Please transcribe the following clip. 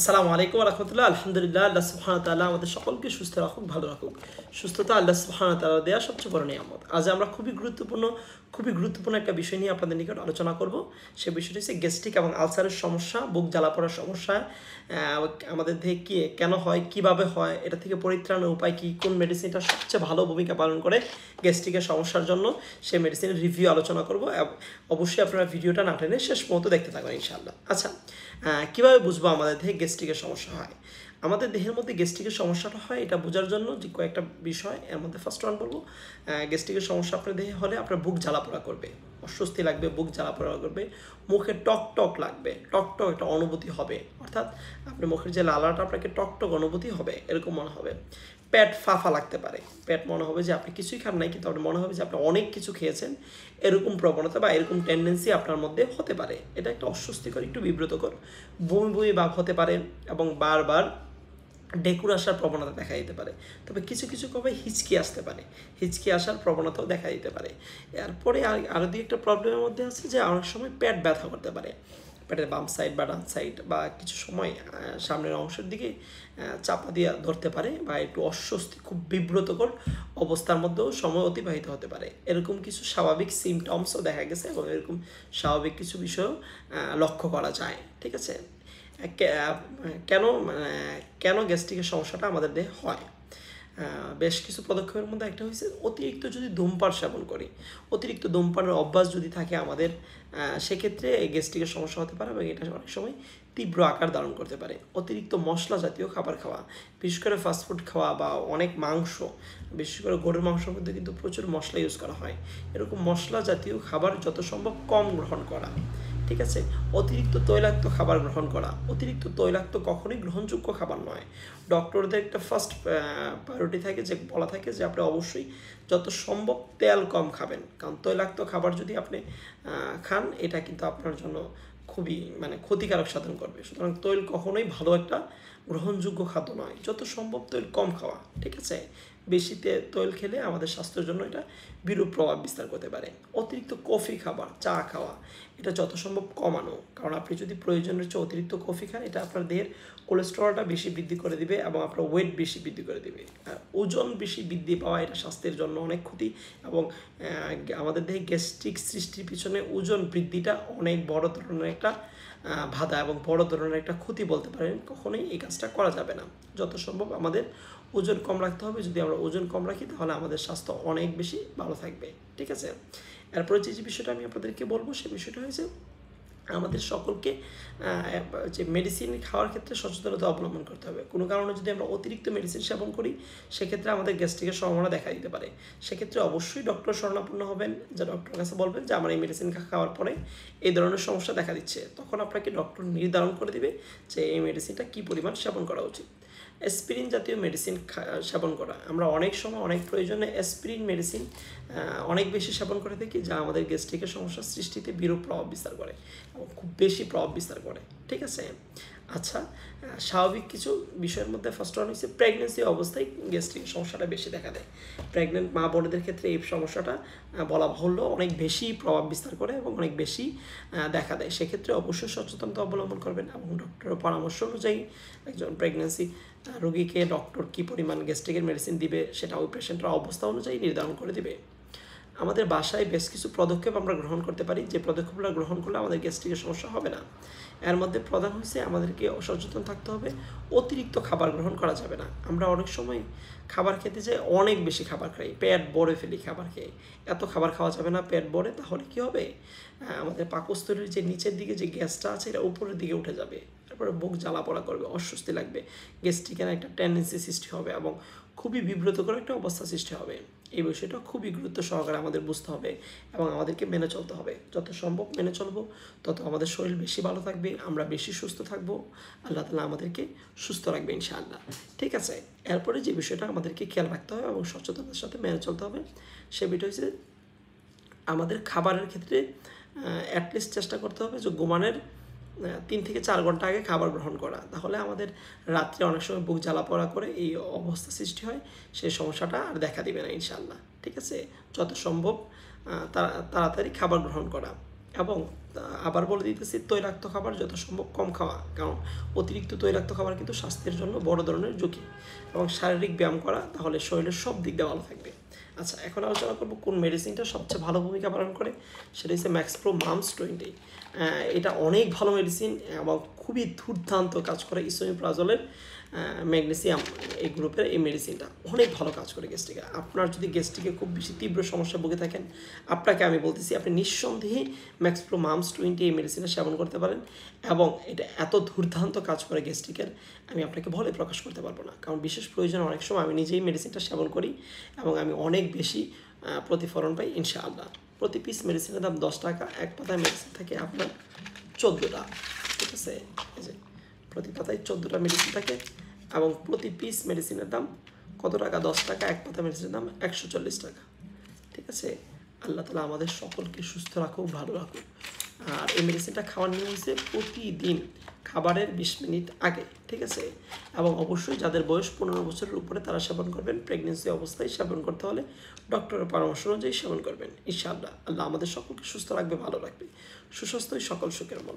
আসসালামু আলাইকুম রহমতুল্লাহ আলহামদুলিল্লাহ আল্লাহ সুহান তাল্লাহ আমাদের সকলকে সুস্থ রাখুক ভালো রাখুক সুস্থতা আল্লাহ সুহান তাল্লাহ দেওয়া সবচেয়ে বড় নিয়ামত আজ আমরা খুবই গুরুত্বপূর্ণ খুবই গুরুত্বপূর্ণ একটা বিষয় নিয়ে আপনাদের নিকট আলোচনা করব সে বিষয়টি হচ্ছে গ্যাস্ট্রিক এবং আলসারের সমস্যা বুক জ্বালা পড়ার সমস্যা আমাদের দেহে কী কেন হয় কিভাবে হয় এটা থেকে পরিত্রাণের উপায় কী কোন মেডিসিনটা সবচেয়ে ভালো ভূমিকা পালন করে গ্যাস্ট্রিকের সমস্যার জন্য সে মেডিসিনের রিভিউ আলোচনা করব অবশ্যই আপনারা ভিডিওটা না টেনে শেষ পর্যন্ত দেখতে থাকবেন ইনশাআল্লাহ আচ্ছা কীভাবে বুঝবো আমাদের দেহে গ্যাস্ট্রিকের সমস্যা হয় আমাদের দেহের মধ্যে গ্যাস্ট্রিকের সমস্যাটা হয় এটা বোঝার জন্য যে কয়েকটা বিষয় এর মধ্যে ফার্স্ট ওয়ান বলবো গ্যাস্ট্রিকের সমস্যা আপনার দেহে হলে আপনার বুক জ্বালা পোড়া করবে অস্বস্তি লাগবে বুক জ্বালা পড়া করবে মুখে টক টক লাগবে টক টক একটা অনুভূতি হবে অর্থাৎ আপনি মুখের যে লালাটা আপনাকে টক টক অনুভূতি হবে এরকম মনে হবে পেট ফাফা লাগতে পারে পেট মনে হবে যে আপনি কিছুই খান নাই কিন্তু আপনার মনে হবে যে আপনি অনেক কিছু খেয়েছেন এরকম প্রবণতা বা এরকম টেন্ডেন্সি আপনার মধ্যে হতে পারে এটা একটা অস্বস্তিকর একটু বিব্রতকর বমি বমি ভাব হতে পারে এবং বারবার ডেকুর আসার প্রবণতা দেখা দিতে পারে তবে কিছু কিছু কবে হিচকি আসতে পারে হিচকি আসার প্রবণতাও দেখা দিতে পারে এরপরে আর আরও দুই একটা প্রবলেমের মধ্যে আছে যে অনেক সময় পেট ব্যথা করতে পারে পেটের বাম সাইড বা ডান সাইড বা কিছু সময় সামনের অংশের দিকে চাপা দিয়ে ধরতে পারে বা একটু অস্বস্তি খুব বিব্রতকর অবস্থার মধ্যেও সময় অতিবাহিত হতে পারে এরকম কিছু স্বাভাবিক সিমটমসও দেখা গেছে এবং এরকম স্বাভাবিক কিছু বিষয়ও লক্ষ্য করা যায় ঠিক আছে কেন মানে, কেন গ্যাস্ট্রিকের সমস্যাটা আমাদের দেহে হয় বেশ কিছু পদক্ষেপের মধ্যে একটা হয়েছে অতিরিক্ত যদি ধূমপান সেবন করি অতিরিক্ত ধূমপানের অভ্যাস যদি থাকে আমাদের সেক্ষেত্রে গ্যাস্ট্রিকের সমস্যা হতে পারে এবং এটা অনেক সময় তীব্র আকার ধারণ করতে পারে অতিরিক্ত মশলা জাতীয় খাবার খাওয়া বিশেষ করে ফাস্টফুড খাওয়া বা অনেক মাংস বিশেষ করে গরুর মাংসের মধ্যে কিন্তু প্রচুর মশলা ইউজ করা হয় এরকম মশলা জাতীয় খাবার যত সম্ভব কম গ্রহণ করা ঠিক আছে অতিরিক্ত তৈলাক্ত খাবার গ্রহণ করা অতিরিক্ত তৈলাক্ত কখনোই গ্রহণযোগ্য খাবার নয় ডক্টরদের একটা ফার্স্ট প্রায়োরিটি থাকে যে বলা থাকে যে আপনি অবশ্যই যত সম্ভব তেল কম খাবেন কারণ তৈলাক্ত খাবার যদি আপনি খান এটা কিন্তু আপনার জন্য খুবই মানে ক্ষতিকারক সাধন করবে সুতরাং তৈল কখনোই ভালো একটা গ্রহণযোগ্য খাদ্য নয় যত সম্ভব তৈল কম খাওয়া ঠিক আছে বেশিতে তৈল খেলে আমাদের স্বাস্থ্যের জন্য এটা বিরূপ প্রভাব বিস্তার করতে পারে অতিরিক্ত কফি খাবার চা খাওয়া এটা যত সম্ভব কমানো কারণ আপনি যদি প্রয়োজনের চেয়ে অতিরিক্ত কফি খান এটা আপনার দেহের কোলেস্ট্রলটা বেশি বৃদ্ধি করে দিবে এবং আপনার ওয়েট বেশি বৃদ্ধি করে দিবে ওজন বেশি বৃদ্ধি পাওয়া এটা স্বাস্থ্যের জন্য অনেক ক্ষতি এবং আমাদের দেহে গ্যাস্ট্রিক সৃষ্টির পিছনে ওজন বৃদ্ধিটা অনেক বড় ধরনের একটা বাধা এবং বড় ধরনের একটা ক্ষতি বলতে পারেন কখনোই এই কাজটা করা যাবে না যত সম্ভব আমাদের ওজন কম রাখতে হবে যদি আমরা ওজন কম রাখি তাহলে আমাদের স্বাস্থ্য অনেক বেশি ভালো থাকবে ঠিক আছে এরপরে যে যে বিষয়টা আমি আপনাদেরকে বলবো সে বিষয়টা হয়েছে আমাদের সকলকে যে মেডিসিন খাওয়ার ক্ষেত্রে সচেতনতা অবলম্বন করতে হবে কোনো কারণে যদি আমরা অতিরিক্ত মেডিসিন সেবন করি সেক্ষেত্রে আমাদের গ্যাস্ট্রিকের সম্ভাবনা দেখা দিতে পারে সেক্ষেত্রে অবশ্যই ডক্টর শরণাপন্ন হবেন যা ডক্টরের কাছে বলবেন যে আমার এই মেডিসিন খাওয়ার পরে এই ধরনের সমস্যা দেখা দিচ্ছে তখন আপনাকে ডক্টর নির্ধারণ করে দেবে যে এই মেডিসিনটা কী পরিমাণ সেবন করা উচিত অ্যাসপিরিন জাতীয় মেডিসিন সেবন করা আমরা অনেক সময় অনেক প্রয়োজনে অ্যাসপিরিন মেডিসিন অনেক বেশি সেবন করে থাকি যা আমাদের গ্যাস্ট্রিকের সমস্যার সৃষ্টিতে বিরূপ প্রভাব বিস্তার করে খুব বেশি প্রভাব বিস্তার করে ঠিক আছে আচ্ছা স্বাভাবিক কিছু বিষয়ের মধ্যে ফার্স্ট ওয়ান হচ্ছে প্রেগনেন্সি অবস্থায় গ্যাস্ট্রিক সমস্যাটা বেশি দেখা দেয় প্রেগনেন্ট মা বোনদের ক্ষেত্রে এই সমস্যাটা বলা বাহুল্য অনেক বেশি প্রভাব বিস্তার করে এবং অনেক বেশি দেখা দেয় সেক্ষেত্রে অবশ্যই সচেতনতা অবলম্বন করবেন এবং ডক্টরের পরামর্শ অনুযায়ী একজন প্রেগনেন্সি রোগীকে ডক্টর কী পরিমাণ গ্যাস্ট্রিকের মেডিসিন দিবে সেটা ওই পেশেন্টের অবস্থা অনুযায়ী নির্ধারণ করে দিবে আমাদের বাসায় বেশ কিছু পদক্ষেপ আমরা গ্রহণ করতে পারি যে পদক্ষেপগুলো গ্রহণ করলে আমাদের গ্যাস্ট্রিকের সমস্যা হবে না এর মধ্যে প্রধান হচ্ছে আমাদেরকে সচেতন থাকতে হবে অতিরিক্ত খাবার গ্রহণ করা যাবে না আমরা অনেক সময় খাবার খেতে যে অনেক বেশি খাবার খাই পেট বড়ে ফেলি খাবার খেয়ে এত খাবার খাওয়া যাবে না পেট বড়ে তাহলে কি হবে আমাদের পাকস্থলীর যে নিচের দিকে যে গ্যাসটা আছে এটা উপরের দিকে উঠে যাবে তারপরে বুক জ্বালা পড়া করবে অস্বস্তি লাগবে গ্যাস্ট্রিকের একটা টেন্ডেন্সি সৃষ্টি হবে এবং খুবই বিব্রতকর একটা অবস্থা সৃষ্টি হবে এই বিষয়টা খুবই গুরুত্ব সহকারে আমাদের বুঝতে হবে এবং আমাদেরকে মেনে চলতে হবে যত সম্ভব মেনে চলবো তত আমাদের শরীর বেশি ভালো থাকবে আমরা বেশি সুস্থ থাকবো আল্লাহ তালা আমাদেরকে সুস্থ রাখবে ইনশাআল্লাহ ঠিক আছে এরপরে যে বিষয়টা আমাদেরকে খেয়াল রাখতে হবে এবং সচেতনতার সাথে মেনে চলতে হবে সে বিষয় হচ্ছে আমাদের খাবারের ক্ষেত্রে অ্যাটলিস্ট চেষ্টা করতে হবে যে গোমানের তিন থেকে চার ঘন্টা আগে খাবার গ্রহণ করা তাহলে আমাদের রাত্রে অনেক সময় বুক জ্বালা পড়া করে এই অবস্থা সৃষ্টি হয় সেই সমস্যাটা আর দেখা দিবে না ইনশাল্লাহ ঠিক আছে যত সম্ভব তাড়াতাড়ি খাবার গ্রহণ করা এবং আবার বলে দিতেছি তৈরাক্ত খাবার যত সম্ভব কম খাওয়া কারণ অতিরিক্ত তৈরাক্ত খাবার কিন্তু স্বাস্থ্যের জন্য বড় ধরনের ঝুঁকি এবং শারীরিক ব্যায়াম করা তাহলে শরীরের সব দিক দিয়ে ভালো থাকবে আচ্ছা এখন আলোচনা করবো কোন মেডিসিনটা সবচেয়ে ভালো ভূমিকা পালন করে সেটা হচ্ছে ম্যাক্সপ্রো মামস টোয়েন্টি এটা অনেক ভালো মেডিসিন এবং খুবই দুর্দান্ত কাজ করে ইসোমিপ্রাজলের ম্যাগনেসিয়াম এই গ্রুপের এই মেডিসিনটা অনেক ভালো কাজ করে গ্যাস্ট্রিকে আপনার যদি গ্যাস্ট্রিকে খুব বেশি তীব্র সমস্যা ভুগে থাকেন আপনাকে আমি বলতেছি আপনি নিঃসন্দেহে ম্যাক্সপ্রো মামস টোয়েন্টি এই মেডিসিনটা সেবন করতে পারেন এবং এটা এত দুর্দান্ত কাজ করে গ্যাস্ট্রিকের আমি আপনাকে ভয় প্রকাশ করতে পারবো না কারণ বিশেষ প্রয়োজন অনেক সময় আমি নিজেই মেডিসিনটা সেবন করি এবং আমি অনেক বেশি প্রতিফলন পাই ইনশাআল্লাহ প্রতি পিস মেডিসিনের দাম দশ টাকা এক পাতায় মেডিসিন থাকে আপনার চোদ্দোটা ঠিক আছে প্রতি পাতায় চোদ্দোটা মেডিসিন থাকে এবং প্রতি পিস মেডিসিনের দাম কত টাকা দশ টাকা এক পাতা মেডিসিনের দাম একশো চল্লিশ টাকা ঠিক আছে আল্লাহ তালা আমাদের সকলকে সুস্থ রাখুক ভালো রাখুক আর এই মেডিসিনটা খাওয়ার নিয়ম হচ্ছে প্রতিদিন খাবারের বিশ মিনিট আগে ঠিক আছে এবং অবশ্যই যাদের বয়স পনেরো বছরের উপরে তারা সেবন করবেন প্রেগনেন্সি অবস্থায় সেবন করতে হলে ডক্টরের পরামর্শ অনুযায়ী সেবন করবেন আল্লাহ আল্লাহ আমাদের সকলকে সুস্থ রাখবে ভালো রাখবে সুস্বাস্থ্যই সকল সুখের মন